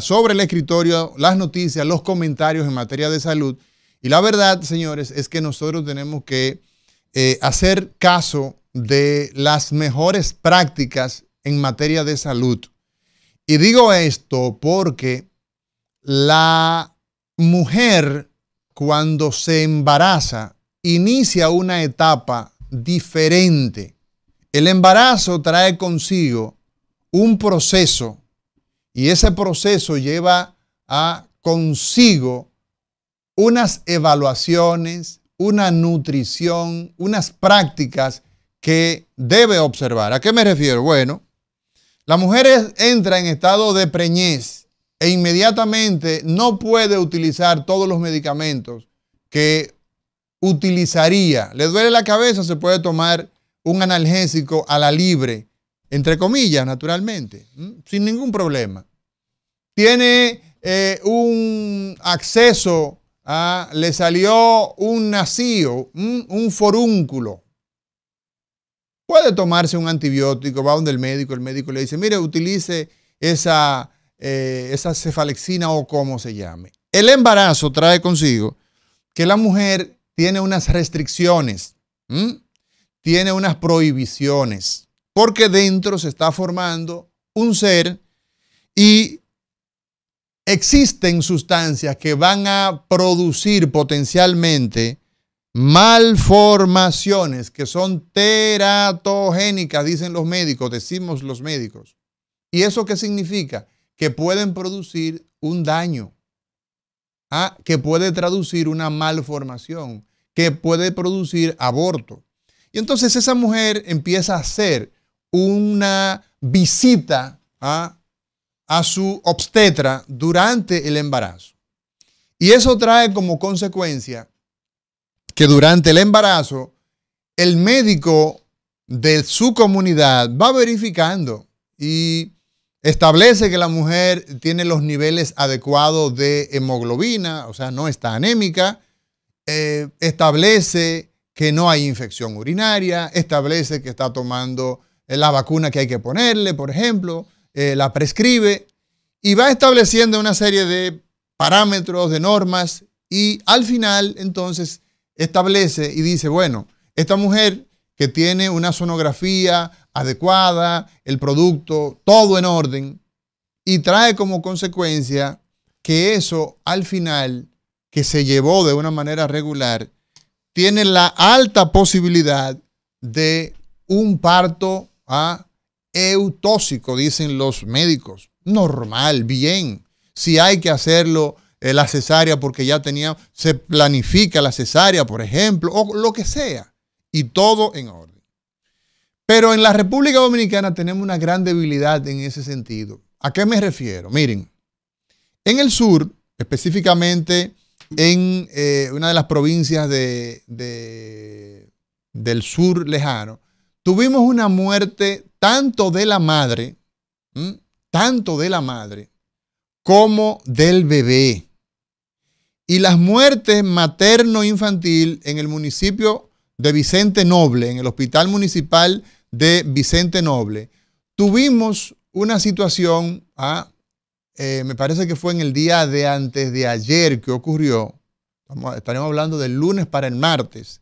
sobre el escritorio, las noticias, los comentarios en materia de salud. Y la verdad, señores, es que nosotros tenemos que eh, hacer caso de las mejores prácticas en materia de salud. Y digo esto porque la mujer cuando se embaraza inicia una etapa diferente. El embarazo trae consigo un proceso y ese proceso lleva a consigo unas evaluaciones, una nutrición, unas prácticas que debe observar. ¿A qué me refiero? Bueno, la mujer entra en estado de preñez e inmediatamente no puede utilizar todos los medicamentos que utilizaría. Le duele la cabeza, se puede tomar un analgésico a la libre entre comillas, naturalmente, sin ningún problema. Tiene eh, un acceso a, le salió un nacío, un forúnculo. Puede tomarse un antibiótico, va donde el médico, el médico le dice, mire, utilice esa, eh, esa cefalexina o como se llame. El embarazo trae consigo que la mujer tiene unas restricciones, tiene unas prohibiciones porque dentro se está formando un ser y existen sustancias que van a producir potencialmente malformaciones que son teratogénicas, dicen los médicos, decimos los médicos. ¿Y eso qué significa? Que pueden producir un daño, ah, que puede traducir una malformación, que puede producir aborto. Y entonces esa mujer empieza a ser una visita ¿ah? a, su obstetra durante el embarazo. Y eso trae como consecuencia que durante el embarazo el médico de su comunidad va verificando y establece que la mujer tiene los niveles adecuados de hemoglobina, o sea, no está anémica, eh, establece que no hay infección urinaria, establece que está tomando la vacuna que hay que ponerle, por ejemplo, eh, la prescribe y va estableciendo una serie de parámetros, de normas y al final entonces establece y dice, bueno, esta mujer que tiene una sonografía adecuada, el producto, todo en orden, y trae como consecuencia que eso al final, que se llevó de una manera regular, tiene la alta posibilidad de un parto eutóxico, dicen los médicos. Normal, bien. Si hay que hacerlo eh, la cesárea porque ya tenía, se planifica la cesárea, por ejemplo, o lo que sea. Y todo en orden. Pero en la República Dominicana tenemos una gran debilidad en ese sentido. ¿A qué me refiero? Miren, en el sur, específicamente en eh, una de las provincias de, del sur lejano, tuvimos una muerte tanto de la madre, tanto de la madre, como del bebé. Y las muertes materno-infantil en el municipio de Vicente Noble, en el hospital municipal de Vicente Noble, tuvimos una situación, a ¿ah? eh, me parece que fue en el día de antes de ayer que ocurrió, estaremos hablando del lunes para el martes,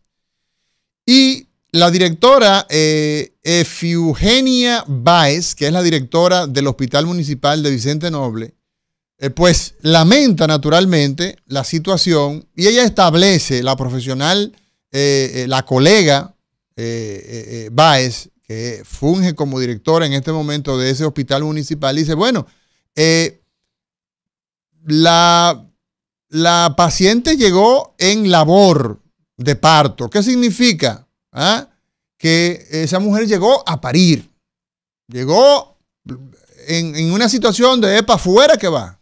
y la directora eh, Eugenia Báez, que es la directora del Hospital Municipal de Vicente Noble, eh, pues lamenta naturalmente la situación y ella establece, la profesional, eh, eh, la colega Báez, que funge como directora en este momento de ese hospital municipal, dice, bueno, la, la paciente llegó en labor de parto. ¿Qué significa? ¿Ah? que esa mujer llegó a parir. Llegó en, una situación de para fuera que va.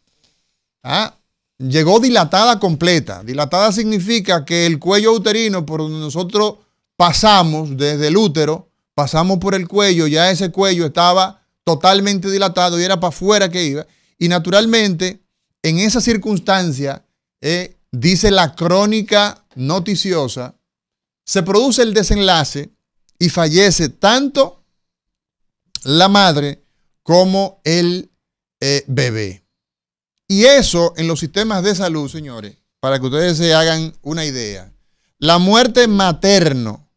Ah, llegó dilatada completa. Dilatada significa que el cuello uterino, por donde nosotros pasamos desde el útero, pasamos por el cuello, ya ese cuello estaba totalmente dilatado y era para afuera que iba. Y naturalmente, en esa circunstancia, eh, dice la crónica noticiosa, se produce el desenlace y fallece tanto la madre como el eh, bebé. Y eso en los sistemas de salud, señores, para que ustedes se hagan una idea. La muerte materno,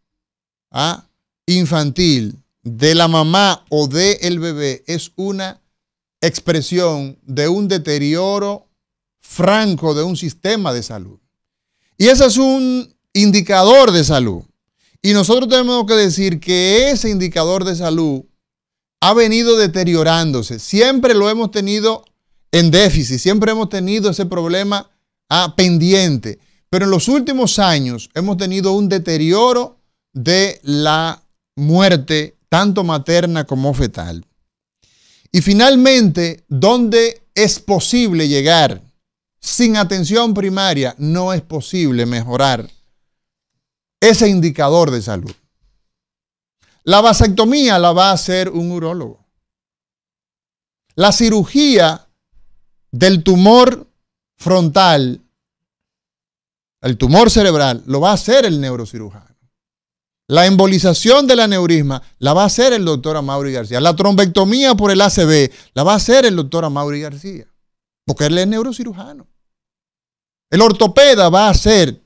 ¿ah? infantil, de la mamá o del bebé es una expresión de un deterioro franco de un sistema de salud. Y eso es un indicador de salud. Y nosotros tenemos que decir que ese indicador de salud ha venido deteriorándose. Siempre lo hemos tenido en déficit, siempre hemos tenido ese problema a ah, pendiente. Pero en los últimos años hemos tenido un deterioro de la muerte, tanto materna como fetal. Y finalmente, ¿dónde es posible llegar? Sin atención primaria no es posible mejorar ese indicador de salud. La vasectomía la va a hacer un urólogo. La cirugía del tumor frontal, el tumor cerebral, lo va a hacer el neurocirujano. La embolización del aneurisma la va a hacer el doctor Amaury García. La trombectomía por el ACB la va a hacer el doctor Amaury García, porque él es neurocirujano. El ortopeda va a hacer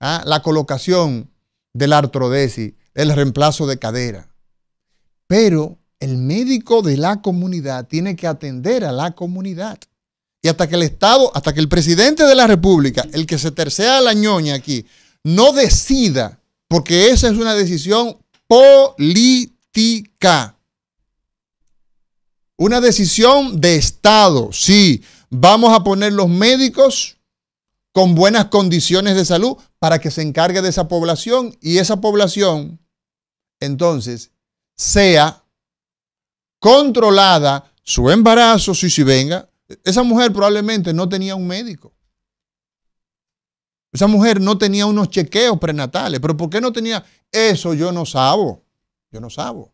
¿ah? la colocación del la artrodesis, el reemplazo de cadera. Pero el médico de la comunidad tiene que atender a la comunidad. Y hasta que el Estado, hasta que el presidente de la República, el que se tercea la ñoña aquí, no decida, porque esa es una decisión política. Una decisión de Estado, sí. Vamos a poner los médicos con buenas condiciones de salud para que se encargue de esa población y esa población entonces sea controlada su embarazo, si si venga. Esa mujer probablemente no tenía un médico. Esa mujer no tenía unos chequeos prenatales, pero ¿por qué no tenía eso? Yo no sabo. Yo no sabo.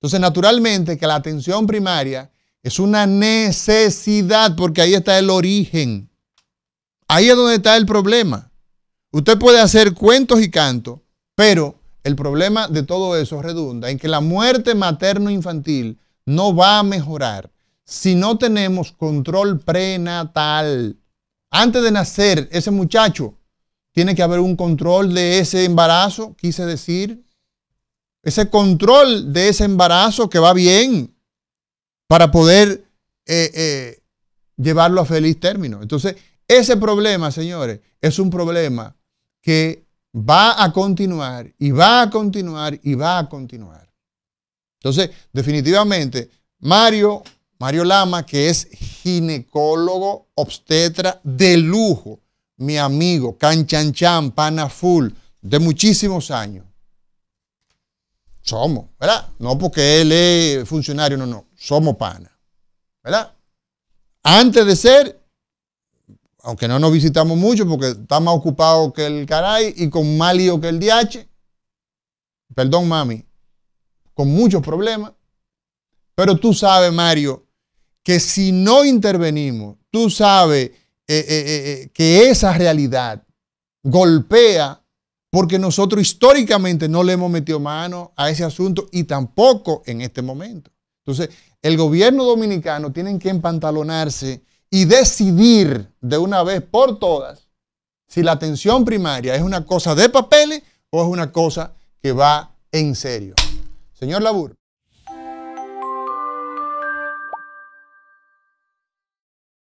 Entonces, naturalmente que la atención primaria es una necesidad porque ahí está el origen Ahí es donde está el problema. Usted puede hacer cuentos y cantos, pero el problema de todo eso redunda en que la muerte materno-infantil no va a mejorar si no tenemos control prenatal. Antes de nacer ese muchacho, tiene que haber un control de ese embarazo, quise decir. Ese control de ese embarazo que va bien para poder eh, eh, llevarlo a feliz término. Entonces, ese problema, señores, es un problema que va a continuar y va a continuar y va a continuar. Entonces, definitivamente, Mario, Mario Lama, que es ginecólogo obstetra de lujo, mi amigo, canchanchan, pana full, de muchísimos años. Somos, ¿verdad? No porque él es funcionario, no, no, somos pana, ¿verdad? Antes de ser aunque no nos visitamos mucho porque está más ocupado que el caray y con más lío que el DH. Perdón, mami. Con muchos problemas. Pero tú sabes, Mario, que si no intervenimos, tú sabes eh, eh, eh, que esa realidad golpea porque nosotros históricamente no le hemos metido mano a ese asunto y tampoco en este momento. Entonces, el gobierno dominicano tiene que empantalonarse y decidir de una vez por todas si la atención primaria es una cosa de papeles o es una cosa que va en serio. Señor Labur.